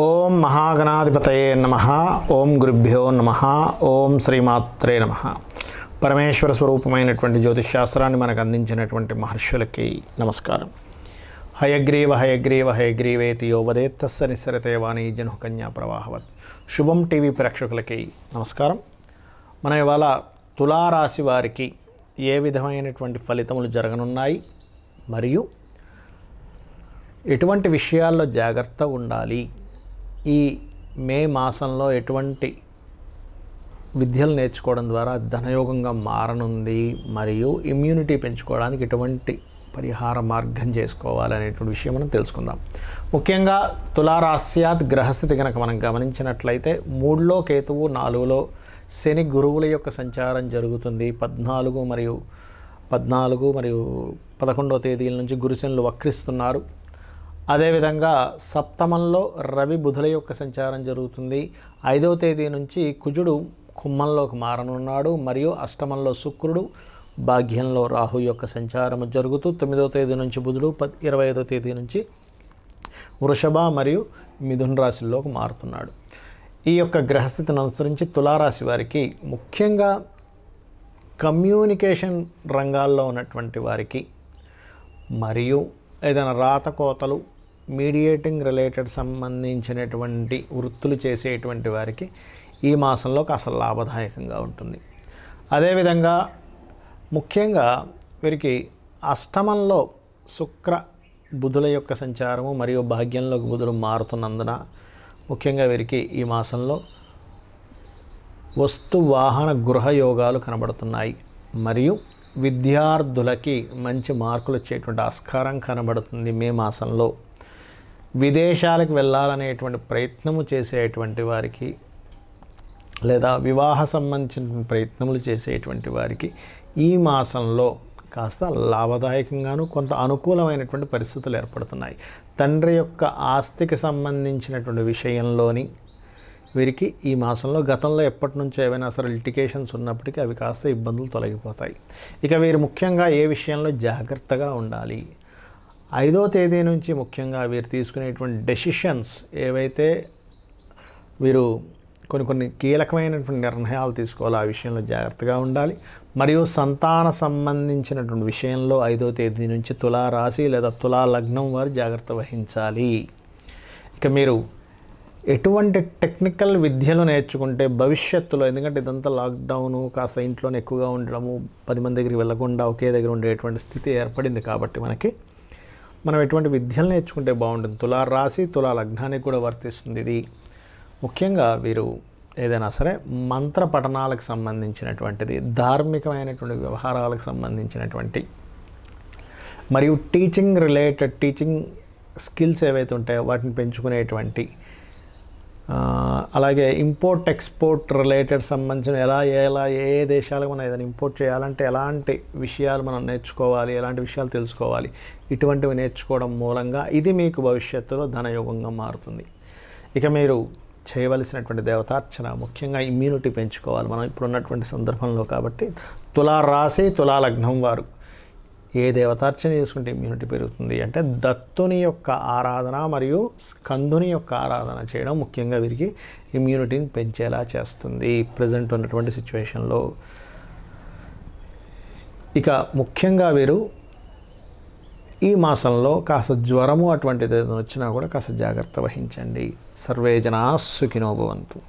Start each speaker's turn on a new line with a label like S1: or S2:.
S1: ఓం మహాగణాధిపతయే నమ ఓం గురుభ్యో నమ ఓం శ్రీమాత్రే నమ పరమేశ్వర స్వరూపమైనటువంటి జ్యోతిశాస్త్రాన్ని మనకు అందించినటువంటి మహర్షులకి నమస్కారం హయగ్రీవ హయగ్రీవ హయగ్రీవేతి తస్స నిస్సరితే వాణి జను కన్యా ప్రవాహవత్ శుభం టీవీ ప్రేక్షకులకి నమస్కారం మన ఇవాళ తులారాశి వారికి ఏ విధమైనటువంటి ఫలితములు జరగనున్నాయి మరియు ఎటువంటి విషయాల్లో జాగ్రత్త ఉండాలి ఈ మే మాసంలో ఎటువంటి విద్యలు నేర్చుకోవడం ద్వారా ధనయోగంగా మారనుంది మరియు ఇమ్యూనిటీ పెంచుకోవడానికి ఎటువంటి పరిహార మార్గం చేసుకోవాలనేటువంటి విషయం మనం తెలుసుకుందాం ముఖ్యంగా తులారాస్యాత్ గ్రహస్థితి కనుక మనం గమనించినట్లయితే మూడులో కేతువు నాలుగులో శని గురువుల యొక్క సంచారం జరుగుతుంది పద్నాలుగు మరియు పద్నాలుగు మరియు పదకొండవ తేదీల నుంచి గురుశనులు వక్రిస్తున్నారు అదేవిధంగా సప్తమంలో రవి బుధుల యొక్క సంచారం జరుగుతుంది ఐదవ తేదీ నుంచి కుజుడు కుమ్మంలోకి మారనున్నాడు మరియు అష్టమంలో శుక్రుడు భాగ్యంలో రాహు యొక్క సంచారము జరుగుతూ తొమ్మిదవ తేదీ నుంచి బుధుడు పద్ ఇరవై ఐదవ తేదీ నుంచి వృషభ మరియు మిథున్ రాశుల్లోకి మారుతున్నాడు ఈ యొక్క గ్రహస్థితిని అనుసరించి తులారాశి వారికి ముఖ్యంగా కమ్యూనికేషన్ రంగాల్లో ఉన్నటువంటి వారికి మరియు ఏదైనా రాతకోతలు మీడియేటింగ్ రిలేటెడ్ సంబంధించినటువంటి వృత్తులు చేసేటువంటి వారికి ఈ మాసంలో అసలు లాభదాయకంగా ఉంటుంది అదేవిధంగా ముఖ్యంగా వీరికి అష్టమంలో శుక్ర బుధుల యొక్క సంచారము మరియు భాగ్యంలోకి బుధులు మారుతున్నందున ముఖ్యంగా వీరికి ఈ మాసంలో వస్తు వాహన గృహ యోగాలు కనబడుతున్నాయి మరియు విద్యార్థులకి మంచి మార్కులు వచ్చేటువంటి ఆస్కారం కనబడుతుంది మే మాసంలో విదేశాలకు వెళ్ళాలనేటువంటి ప్రయత్నము చేసేటువంటి వారికి లేదా వివాహ సంబంధించిన ప్రయత్నములు చేసేటువంటి వారికి ఈ మాసంలో కాస్త లాభదాయకంగాను కొంత అనుకూలమైనటువంటి పరిస్థితులు ఏర్పడుతున్నాయి తండ్రి యొక్క ఆస్తికి సంబంధించినటువంటి విషయంలోని వీరికి ఈ మాసంలో గతంలో ఎప్పటి నుంచో ఏవైనా సరే లిటికేషన్స్ ఉన్నప్పటికీ అవి కాస్త ఇబ్బందులు తొలగిపోతాయి ఇక వీరు ముఖ్యంగా ఏ విషయంలో జాగ్రత్తగా ఉండాలి ఐదో తేదీ నుంచి ముఖ్యంగా వీరు తీసుకునేటువంటి డెసిషన్స్ ఏవైతే వీరు కొన్ని కొన్ని కీలకమైనటువంటి నిర్ణయాలు తీసుకోవాలి ఆ విషయంలో జాగ్రత్తగా ఉండాలి మరియు సంతాన సంబంధించినటువంటి విషయంలో ఐదో తేదీ నుంచి తులా రాశి లేదా తులా లగ్నం వారు జాగ్రత్త వహించాలి ఇక మీరు ఎటువంటి టెక్నికల్ విద్యలు నేర్చుకుంటే భవిష్యత్తులో ఎందుకంటే ఇదంతా లాక్డౌను కాస్త ఇంట్లోనే ఎక్కువగా ఉండడము పది మంది దగ్గరికి వెళ్లకుండా ఒకే దగ్గర ఉండేటువంటి స్థితి ఏర్పడింది కాబట్టి మనకి మనం ఎటువంటి విద్యలు నేర్చుకుంటే బాగుంటుంది తులా రాశి తులా లగ్నానికి కూడా వర్తిస్తుంది ఇది ముఖ్యంగా వీరు ఏదైనా సరే మంత్ర పఠనాలకు సంబంధించినటువంటిది ధార్మికమైనటువంటి వ్యవహారాలకు సంబంధించినటువంటి మరియు టీచింగ్ రిలేటెడ్ టీచింగ్ స్కిల్స్ ఏవైతే ఉంటాయో వాటిని పెంచుకునేటువంటి అలాగే ఇంపోర్ట్ ఎక్స్పోర్ట్ రిలేటెడ్ సంబంధించిన ఎలా ఎలా ఏ దేశాలకు మనం ఏదైనా ఇంపోర్ట్ చేయాలంటే ఎలాంటి విషయాలు మనం నేర్చుకోవాలి ఎలాంటి విషయాలు తెలుసుకోవాలి ఇటువంటివి నేర్చుకోవడం మూలంగా ఇది మీకు భవిష్యత్తులో ధనయోగంగా మారుతుంది ఇక మీరు చేయవలసినటువంటి దేవతార్చన ముఖ్యంగా ఇమ్యూనిటీ పెంచుకోవాలి మనం ఇప్పుడున్నటువంటి సందర్భంలో కాబట్టి తులారాశి తులాలగ్నం వారు ఏ దేవతార్చన చేసుకుంటే ఇమ్యూనిటీ పెరుగుతుంది అంటే దత్తుని యొక్క ఆరాధన మరియు స్కందుని యొక్క ఆరాధన చేయడం ముఖ్యంగా వీరికి ఇమ్యూనిటీని పెంచేలా చేస్తుంది ప్రజెంట్ ఉన్నటువంటి సిచ్యువేషన్లో ఇక ముఖ్యంగా వీరు ఈ మాసంలో కాస్త జ్వరము అటువంటిది ఏదైనా వచ్చినా కూడా కాస్త జాగ్రత్త వహించండి సర్వే జనా సుఖినోభవంతు